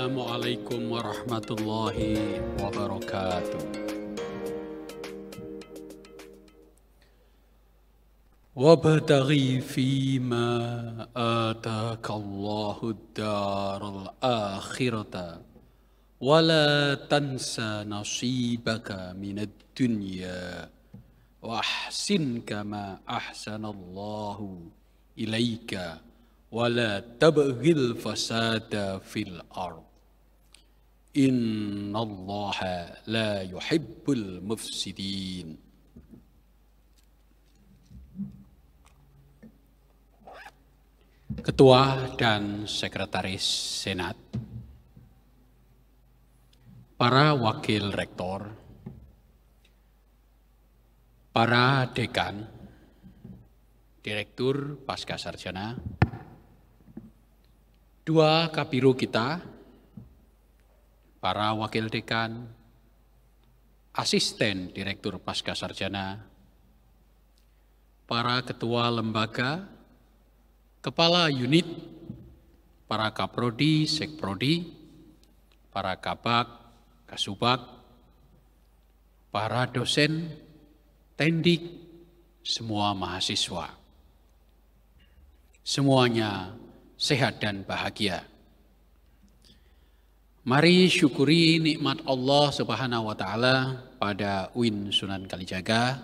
السلام عليكم ورحمة الله وبركاته وابتغي فيما آتاك الله الدار الآخرة ولا تنس نصيبك من الدنيا وأحسن كما أحسن الله إليك ولا تبغي الفساد في الأرض Innallaha la yuhibbul mufsidin. Ketua dan Sekretaris Senat, para Wakil Rektor, para Dekan, Direktur Pasca Sarjana, dua kapiru kita, para wakil dekan, asisten direktur pasca sarjana, para ketua lembaga, kepala unit, para kaprodi, sekprodi, para kabak, kasubak, para dosen, tendik, semua mahasiswa. Semuanya sehat dan bahagia. Mari syukuri nikmat Allah Subhanahu wa taala pada Win Sunan Kalijaga.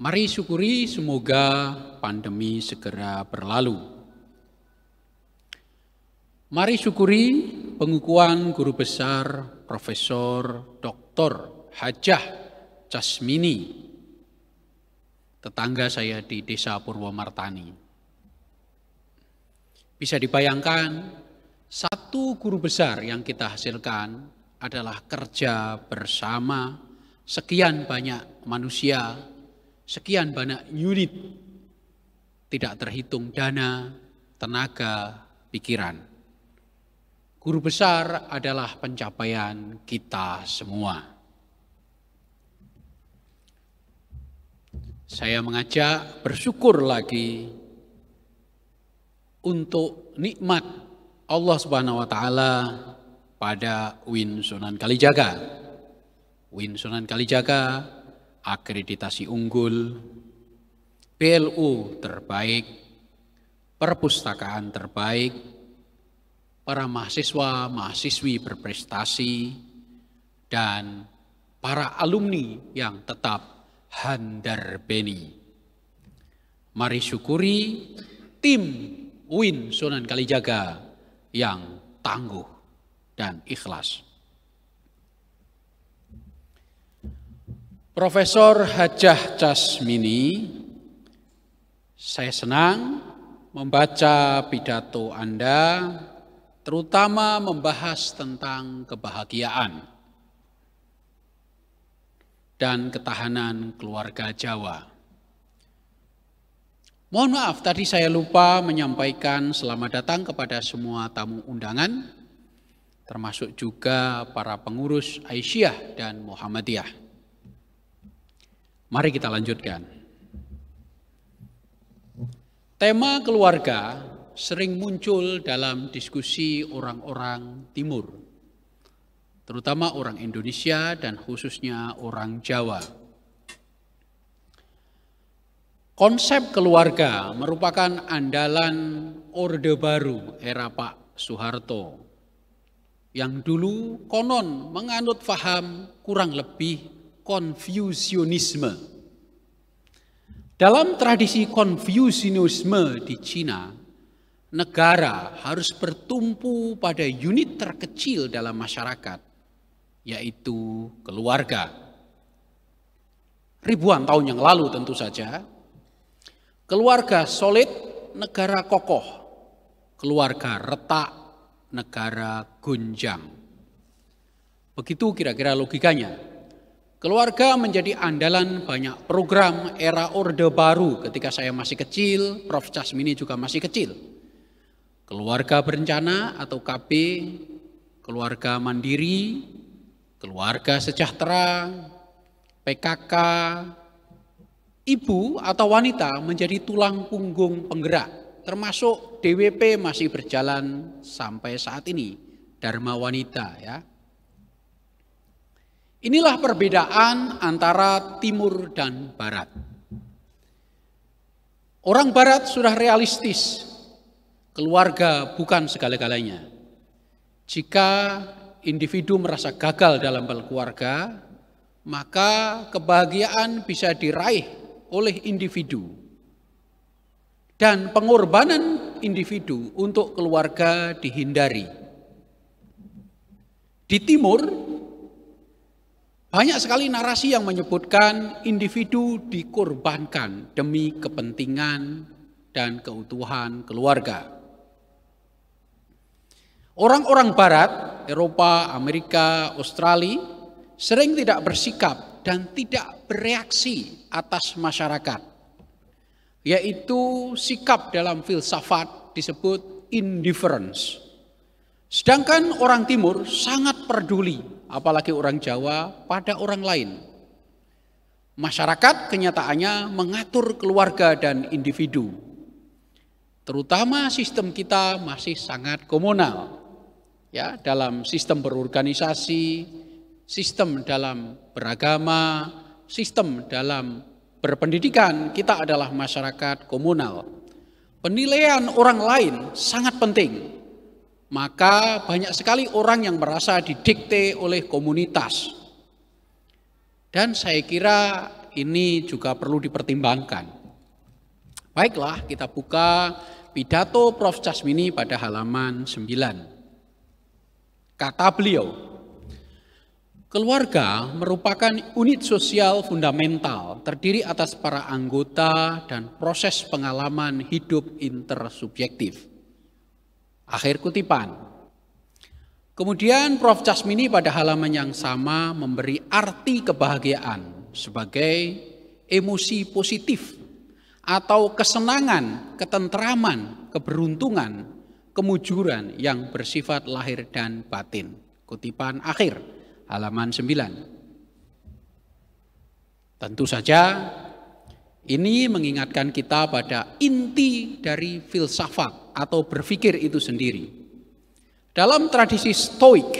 Mari syukuri semoga pandemi segera berlalu. Mari syukuri pengukuhan guru besar Profesor Dr. Hajah Jasmini tetangga saya di Desa Purwomartani. Bisa dibayangkan satu guru besar yang kita hasilkan adalah kerja bersama sekian banyak manusia, sekian banyak unit, tidak terhitung dana, tenaga, pikiran. Guru besar adalah pencapaian kita semua. Saya mengajak bersyukur lagi untuk nikmat Allah Subhanahu wa taala pada Win Sunan Kalijaga. Win Sunan Kalijaga akreditasi unggul, PLU terbaik, perpustakaan terbaik, para mahasiswa, mahasiswi berprestasi, dan para alumni yang tetap handar beni. Mari syukuri tim Win Sunan Kalijaga yang tangguh dan ikhlas. Profesor Hajah Casmini, saya senang membaca pidato Anda, terutama membahas tentang kebahagiaan dan ketahanan keluarga Jawa. Mohon maaf, tadi saya lupa menyampaikan selamat datang kepada semua tamu undangan, termasuk juga para pengurus Aisyah dan Muhammadiyah. Mari kita lanjutkan. Tema keluarga sering muncul dalam diskusi orang-orang Timur, terutama orang Indonesia dan khususnya orang Jawa. Konsep keluarga merupakan andalan Orde Baru era Pak Soeharto. Yang dulu konon menganut faham kurang lebih konfusionisme. Dalam tradisi konfusionisme di Cina, negara harus bertumpu pada unit terkecil dalam masyarakat, yaitu keluarga. Ribuan tahun yang lalu tentu saja, Keluarga solid, negara kokoh. Keluarga retak, negara gunjang. Begitu kira-kira logikanya. Keluarga menjadi andalan banyak program era Orde Baru ketika saya masih kecil, Prof. Casmini juga masih kecil. Keluarga berencana atau KB, keluarga mandiri, keluarga sejahtera, PKK, Ibu atau wanita menjadi tulang punggung penggerak, termasuk DWP masih berjalan sampai saat ini, Dharma Wanita ya. Inilah perbedaan antara timur dan barat. Orang barat sudah realistis, keluarga bukan segala-galanya. Jika individu merasa gagal dalam berkeluarga, maka kebahagiaan bisa diraih oleh individu dan pengorbanan individu untuk keluarga dihindari. Di timur banyak sekali narasi yang menyebutkan individu dikorbankan demi kepentingan dan keutuhan keluarga. Orang-orang barat, Eropa, Amerika, Australia sering tidak bersikap dan tidak bereaksi atas masyarakat. Yaitu sikap dalam filsafat disebut indifference. Sedangkan orang timur sangat peduli, apalagi orang Jawa, pada orang lain. Masyarakat kenyataannya mengatur keluarga dan individu. Terutama sistem kita masih sangat komunal. Ya, dalam sistem berorganisasi, sistem dalam beragama, sistem dalam berpendidikan, kita adalah masyarakat komunal. Penilaian orang lain sangat penting. Maka banyak sekali orang yang merasa didikte oleh komunitas. Dan saya kira ini juga perlu dipertimbangkan. Baiklah, kita buka pidato Prof. Casmini pada halaman 9. Kata beliau, Keluarga merupakan unit sosial fundamental terdiri atas para anggota dan proses pengalaman hidup intersubjektif. Akhir kutipan. Kemudian Prof. Casmini pada halaman yang sama memberi arti kebahagiaan sebagai emosi positif atau kesenangan, ketentraman, keberuntungan, kemujuran yang bersifat lahir dan batin. Kutipan akhir halaman 9. Tentu saja ini mengingatkan kita pada inti dari filsafat atau berpikir itu sendiri. Dalam tradisi Stoik,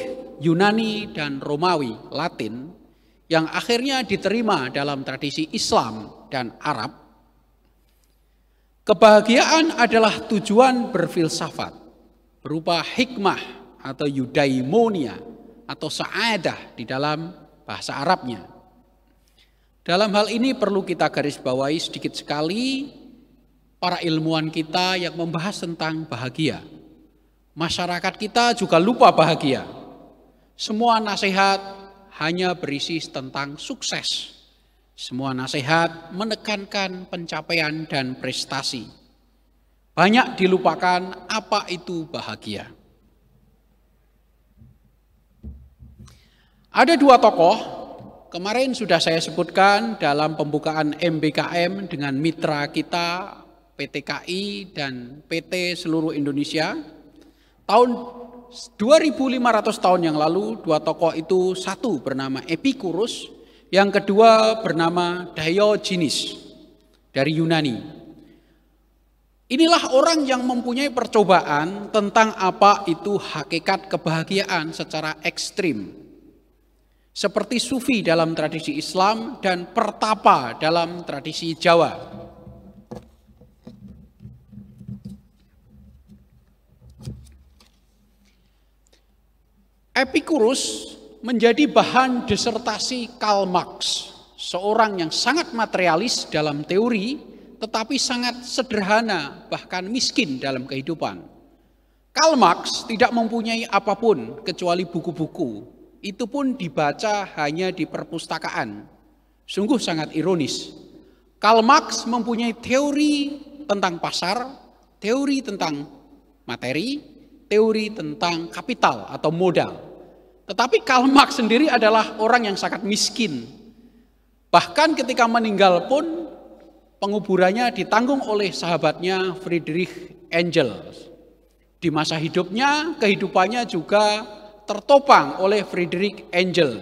Yunani dan Romawi, Latin, yang akhirnya diterima dalam tradisi Islam dan Arab, kebahagiaan adalah tujuan berfilsafat berupa hikmah atau eudaimonia atau sa'adah di dalam bahasa Arabnya. Dalam hal ini perlu kita garis bawahi sedikit sekali para ilmuwan kita yang membahas tentang bahagia. Masyarakat kita juga lupa bahagia. Semua nasihat hanya berisi tentang sukses. Semua nasihat menekankan pencapaian dan prestasi. Banyak dilupakan apa itu bahagia. Ada dua tokoh, kemarin sudah saya sebutkan dalam pembukaan MBKM dengan mitra kita PTKI dan PT seluruh Indonesia. Tahun 2500 tahun yang lalu dua tokoh itu satu bernama Epikurus, yang kedua bernama Diogenes dari Yunani. Inilah orang yang mempunyai percobaan tentang apa itu hakikat kebahagiaan secara ekstrim seperti sufi dalam tradisi Islam dan pertapa dalam tradisi Jawa. Epikurus menjadi bahan disertasi Karl Marx, seorang yang sangat materialis dalam teori, tetapi sangat sederhana, bahkan miskin dalam kehidupan. Karl Marx tidak mempunyai apapun kecuali buku-buku itu pun dibaca hanya di perpustakaan. Sungguh sangat ironis. Karl Marx mempunyai teori tentang pasar, teori tentang materi, teori tentang kapital atau modal. Tetapi Karl Marx sendiri adalah orang yang sangat miskin. Bahkan ketika meninggal pun penguburannya ditanggung oleh sahabatnya Friedrich Engels. Di masa hidupnya, kehidupannya juga tertopang oleh Friedrich Engel.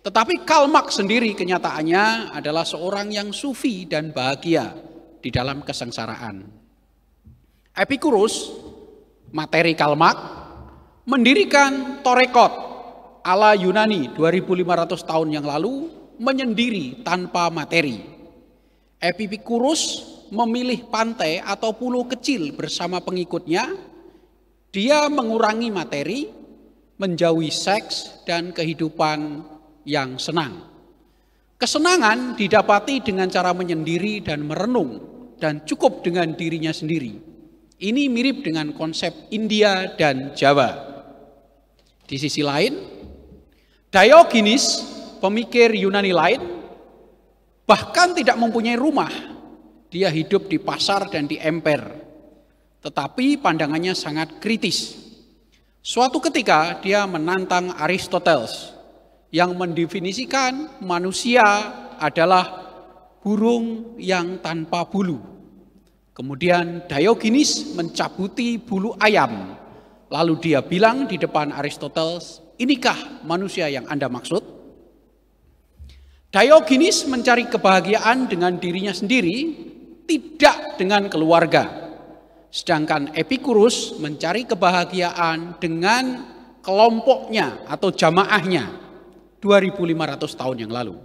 Tetapi Karl Marx sendiri kenyataannya adalah seorang yang sufi dan bahagia di dalam kesengsaraan. Epikurus, materi Karl Marx, mendirikan Torekot ala Yunani 2500 tahun yang lalu menyendiri tanpa materi. Epikurus memilih pantai atau pulau kecil bersama pengikutnya, dia mengurangi materi menjauhi seks dan kehidupan yang senang. Kesenangan didapati dengan cara menyendiri dan merenung dan cukup dengan dirinya sendiri. Ini mirip dengan konsep India dan Jawa. Di sisi lain, Diogenes, pemikir Yunani lain, bahkan tidak mempunyai rumah. Dia hidup di pasar dan di emper. Tetapi pandangannya sangat kritis Suatu ketika dia menantang Aristoteles yang mendefinisikan manusia adalah burung yang tanpa bulu. Kemudian Diogenes mencabuti bulu ayam. Lalu dia bilang di depan Aristoteles, inikah manusia yang Anda maksud? Diogenes mencari kebahagiaan dengan dirinya sendiri, tidak dengan keluarga. Sedangkan Epikurus mencari kebahagiaan dengan kelompoknya atau jamaahnya 2500 tahun yang lalu.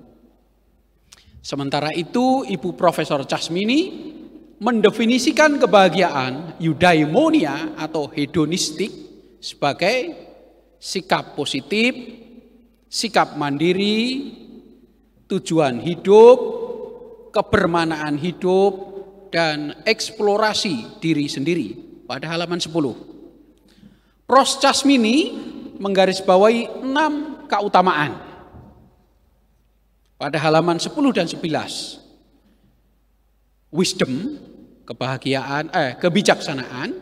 Sementara itu Ibu Profesor Casmini mendefinisikan kebahagiaan eudaimonia atau hedonistik sebagai sikap positif, sikap mandiri, tujuan hidup, kebermanaan hidup, dan eksplorasi diri sendiri pada halaman 10. Pros Casmini menggarisbawahi enam keutamaan pada halaman 10 dan 11. Wisdom, kebahagiaan, eh, kebijaksanaan,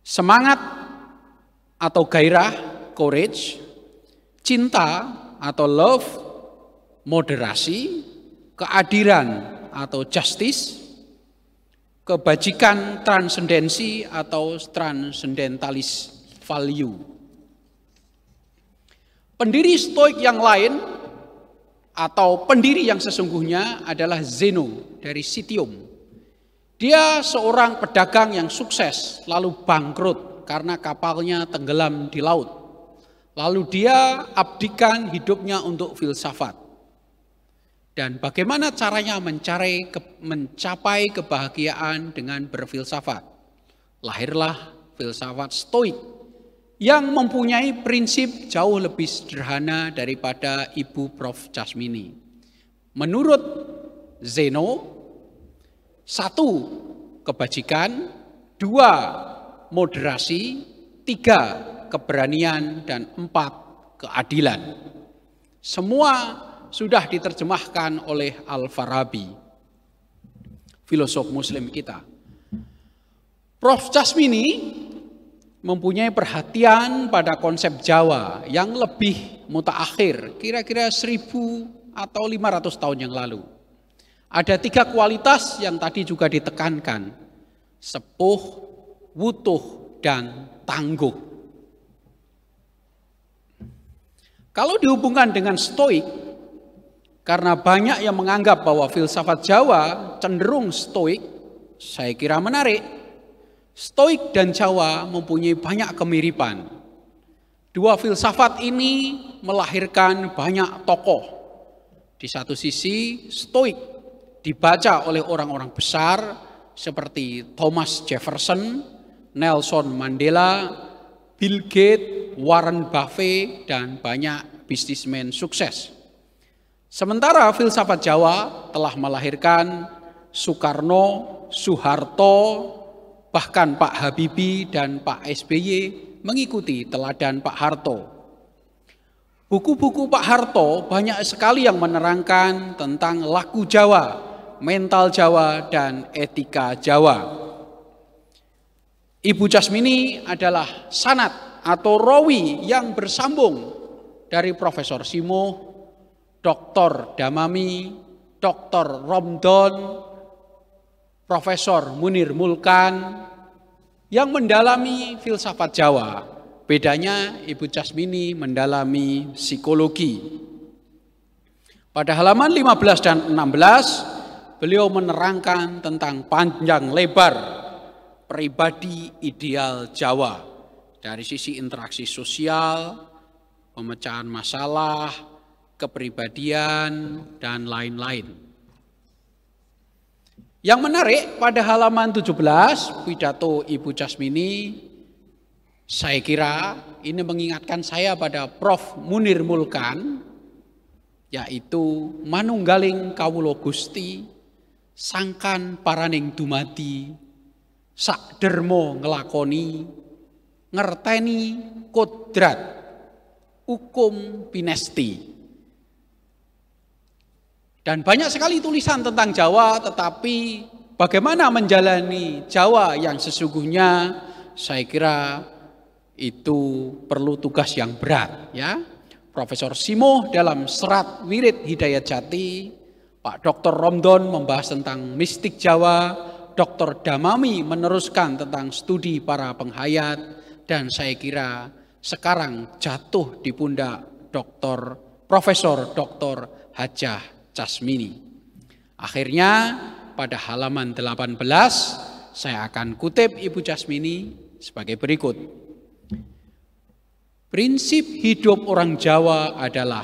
semangat atau gairah, courage, cinta atau love, moderasi, keadilan atau justice, kebajikan transendensi atau transcendentalis value. Pendiri stoik yang lain atau pendiri yang sesungguhnya adalah Zeno dari Sitium. Dia seorang pedagang yang sukses lalu bangkrut karena kapalnya tenggelam di laut. Lalu dia abdikan hidupnya untuk filsafat dan bagaimana caranya mencari mencapai kebahagiaan dengan berfilsafat. Lahirlah filsafat Stoik yang mempunyai prinsip jauh lebih sederhana daripada Ibu Prof Jasmini. Menurut Zeno, satu kebajikan, dua moderasi, tiga keberanian, dan empat keadilan. Semua sudah diterjemahkan oleh Al-Farabi, filosof muslim kita. Prof. Jasmini mempunyai perhatian pada konsep Jawa yang lebih mutakhir, kira-kira 1000 atau 500 tahun yang lalu. Ada tiga kualitas yang tadi juga ditekankan, sepuh, wutuh, dan tangguh. Kalau dihubungkan dengan stoik, karena banyak yang menganggap bahwa filsafat Jawa cenderung stoik, saya kira menarik. Stoik dan Jawa mempunyai banyak kemiripan. Dua filsafat ini melahirkan banyak tokoh. Di satu sisi, stoik dibaca oleh orang-orang besar seperti Thomas Jefferson, Nelson Mandela, Bill Gates, Warren Buffett, dan banyak bisnismen sukses. Sementara filsafat Jawa telah melahirkan Soekarno, Soeharto, bahkan Pak Habibie dan Pak SBY mengikuti teladan Pak Harto. Buku-buku Pak Harto banyak sekali yang menerangkan tentang laku Jawa, mental Jawa, dan etika Jawa. Ibu Jasmini adalah sanat atau rawi yang bersambung dari Profesor Simo Dr. Damami, Dr. Romdon, Profesor Munir Mulkan yang mendalami filsafat Jawa. Bedanya Ibu Jasmini mendalami psikologi. Pada halaman 15 dan 16 beliau menerangkan tentang panjang lebar pribadi ideal Jawa dari sisi interaksi sosial, pemecahan masalah, kepribadian, dan lain-lain. Yang menarik pada halaman 17 pidato Ibu Jasmini saya kira ini mengingatkan saya pada Prof Munir Mulkan yaitu manunggaling Kawulo Gusti sangkan paraning dumadi sak dermo ngelakoni ngerteni kodrat hukum pinesti dan banyak sekali tulisan tentang Jawa, tetapi bagaimana menjalani Jawa yang sesungguhnya saya kira itu perlu tugas yang berat ya. Profesor Simo dalam serat wirid Hidayat Jati, Pak Dr. Romdon membahas tentang mistik Jawa, Dr. Damami meneruskan tentang studi para penghayat, dan saya kira sekarang jatuh di pundak Dr. Profesor Dr. Hajah Casmini. Akhirnya pada halaman 18 saya akan kutip Ibu Casmini sebagai berikut. Prinsip hidup orang Jawa adalah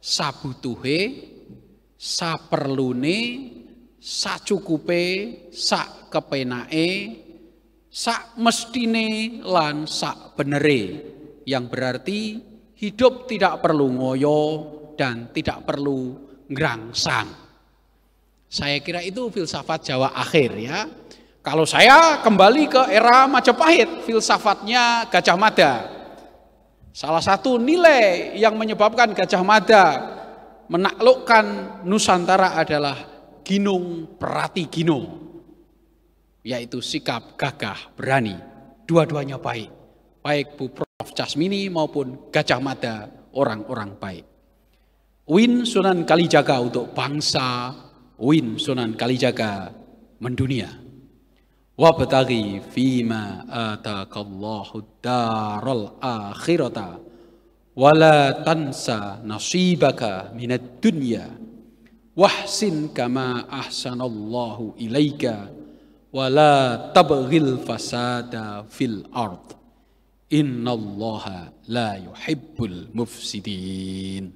sabutuhe, saperlune, sacukupe, sak kepenae, sak mestine lan sak benere. Yang berarti hidup tidak perlu ngoyo dan tidak perlu ngerangsang. Saya kira itu filsafat Jawa akhir ya. Kalau saya kembali ke era Majapahit, filsafatnya Gajah Mada. Salah satu nilai yang menyebabkan Gajah Mada menaklukkan Nusantara adalah Ginung Prati ginung, Yaitu sikap gagah berani. Dua-duanya baik. Baik Bu Prof. Jasmini maupun Gajah Mada orang-orang baik. Win Sunan Kalijaga untuk bangsa Win Sunan Kalijaga mendunia. Wabtaghi fima atakallahu daral akhirata wala tansa nasibaka minad dunya wahsin kama ahsanallahu ilaika wala tabghil fasada fil ard innallaha la yuhibbul mufsidin